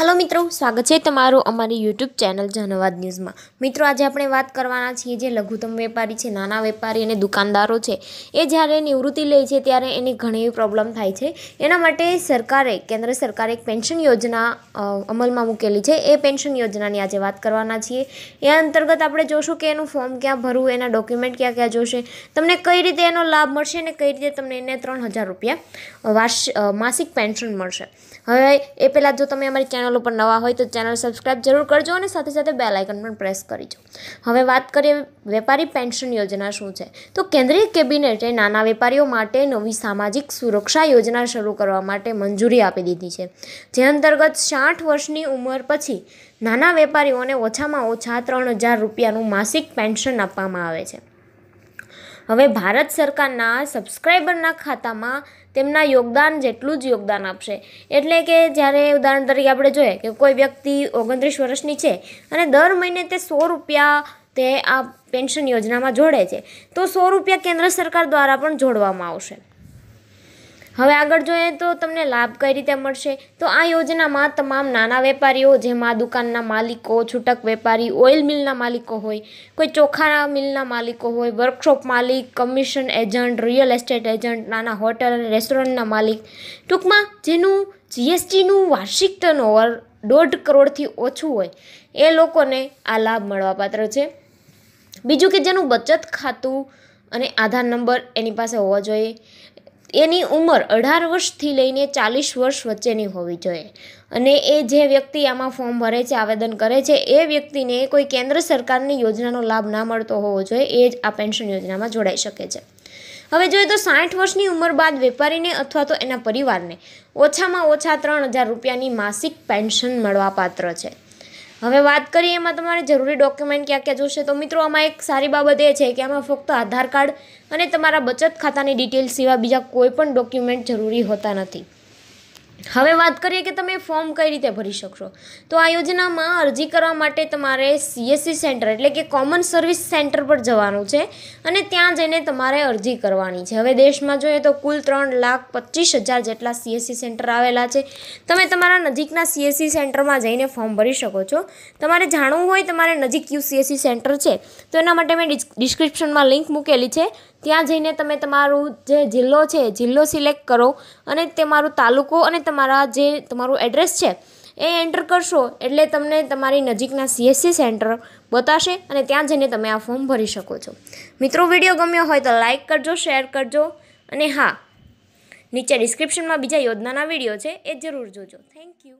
hello મિત્રો સ્વાગત છે તમારું અમારી યુટ્યુબ ચેનલ જનવાદ ન્યૂઝમાં મિત્રો આજે આપણે વાત કરવાના છીએ જે લઘુત્તમ વેપારી છે નાના વેપારી અને દુકાનદારો છે એ જ્યારે નિવૃત્તિ લે છે ત્યારે એને ઘણી એવી પ્રોબ્લેમ થાય છે એના માટે સરકારે કેન્દ્ર સરકારે એક પેન્શન યોજના અમલમાં મૂકેલી છે એ પેન્શન યોજનાની આજે વાત કરવાના છીએ એ અંતર્ગત આપણે જોશું કે એનું ફોર્મ ક્યાં ભરવું એના ડોક્યુમેન્ટ ક્યાં ક્યાં જોશે તમને કઈ રીતે એનો લાભ મળશે અને કઈ રીતે તમને એને ત્રણ હજાર રૂપિયા વાર્ષ માસિક પેન્શન મળશે હવે એ પહેલાં જો તમે અમારી ચેનલ ચેનલ ઉપર નવા હોય તો ચેનલ સબસ્ક્રાઇબ જરૂર કરજો અને સાથે સાથે બેલ આઇકન પણ પ્રેસ કરીજો હવે વાત કરીએ વેપારી પેન્શન યોજના શું છે તો કેન્દ્રીય કેબિનેટે નાના વેપારીઓ માટે નવી સામાજિક સુરક્ષા યોજના શરૂ કરવા માટે મંજૂરી આપી દીધી છે જે અંતર્ગત સાઠ વર્ષની ઉંમર પછી નાના વેપારીઓને ઓછામાં ઓછા ત્રણ હજાર રૂપિયાનું માસિક પેન્શન આપવામાં આવે છે હવે ભારત સરકારના સબસ્ક્રાઈબરના ખાતામાં તેમના યોગદાન જેટલું જ યોગદાન આપશે એટલે કે જ્યારે ઉદાહરણ તરીકે આપણે જોઈએ કે કોઈ વ્યક્તિ ઓગણત્રીસ વર્ષની છે અને દર મહિને તે સો રૂપિયા તે આ પેન્શન યોજનામાં જોડે છે તો સો રૂપિયા કેન્દ્ર સરકાર દ્વારા પણ જોડવામાં આવશે હવે આગળ જોઈએ તો તમને લાભ કઈ રીતે મળશે તો આ યોજનામાં તમામ નાના વેપારીઓ જેમાં દુકાનના માલિકો છૂટક વેપારી ઓઇલ મિલના માલિકો હોય કોઈ ચોખા મિલના માલિકો હોય વર્કશોપ માલિક commission agent real estate agent નાના હોટલ અને રેસ્ટોરન્ટના માલિક ટૂંકમાં જેનું જીએસટીનું વાર્ષિક ઓવર દોઢ કરોડથી ઓછું હોય એ લોકોને આ લાભ મળવાપાત્ર છે બીજું કે જેનું બચત ખાતું અને આધાર નંબર એની પાસે હોવો જોઈએ એની ઉંમર અઢાર વર્ષથી લઈને ચાલીસ વર્ષ વચ્ચેની હોવી જોઈએ અને એ જે વ્યક્તિ આમાં ફોર્મ ભરે છે આવેદન કરે છે એ વ્યક્તિને કોઈ કેન્દ્ર સરકારની યોજનાનો લાભ ના મળતો હોવો જોઈએ એ જ આ પેન્શન યોજનામાં જોડાઈ શકે છે હવે જોઈએ તો સાઠ વર્ષની ઉંમર બાદ વેપારીને અથવા તો એના પરિવારને ઓછામાં ઓછા ત્રણ હજાર રૂપિયાની માસિક પેન્શન મળવાપાત્ર છે હવે વાત કરીએ એમાં તમારે જરૂરી ડોક્યુમેન્ટ ક્યાં ક્યાં જોશે તો મિત્રો આમાં એક સારી બાબત એ છે કે આમાં ફક્ત આધાર કાર્ડ અને તમારા બચત ખાતાની ડિટેલ સિવાય બીજા કોઈપણ ડોક્યુમેન્ટ જરૂરી હોતા નથી હવે વાત કરીએ કે તમે ફોર્મ કઈ રીતે ભરી શકશો તો આ યોજનામાં અરજી કરવા માટે તમારે સીએસસી સેન્ટર એટલે કે કોમન સર્વિસ સેન્ટર પર જવાનું છે અને ત્યાં જઈને તમારે અરજી કરવાની છે હવે દેશમાં જોઈએ તો કુલ ત્રણ લાખ પચીસ હજાર જેટલા સીએસસી સેન્ટર આવેલા છે તમે તમારા નજીકના સીએસસી સેન્ટરમાં જઈને ફોર્મ ભરી શકો છો તમારે જાણવું હોય તમારે નજીક કયું સીએસસી સેન્ટર છે તો એના માટે મેં ડિસ્ક્રિપ્શનમાં લિંક મૂકેલી છે ત્યાં જઈને તમે તમારું જે જિલ્લો છે જિલ્લો સિલેક્ટ કરો અને તમારું તાલુકો અને તમારું મારા જે તમારું એડ્રેસ છે એ એન્ટર કરશો એટલે તમને તમારી નજીકના સીએસસી સેન્ટર બતાશે અને ત્યાં જઈને તમે આ ફોર્મ ભરી શકો છો મિત્રો વિડીયો ગમ્યો હોય તો લાઇક કરજો શેર કરજો અને હા નીચે ડિસ્ક્રિપ્શનમાં બીજા યોજનાના વિડીયો છે એ જરૂર જોજો થેન્ક યુ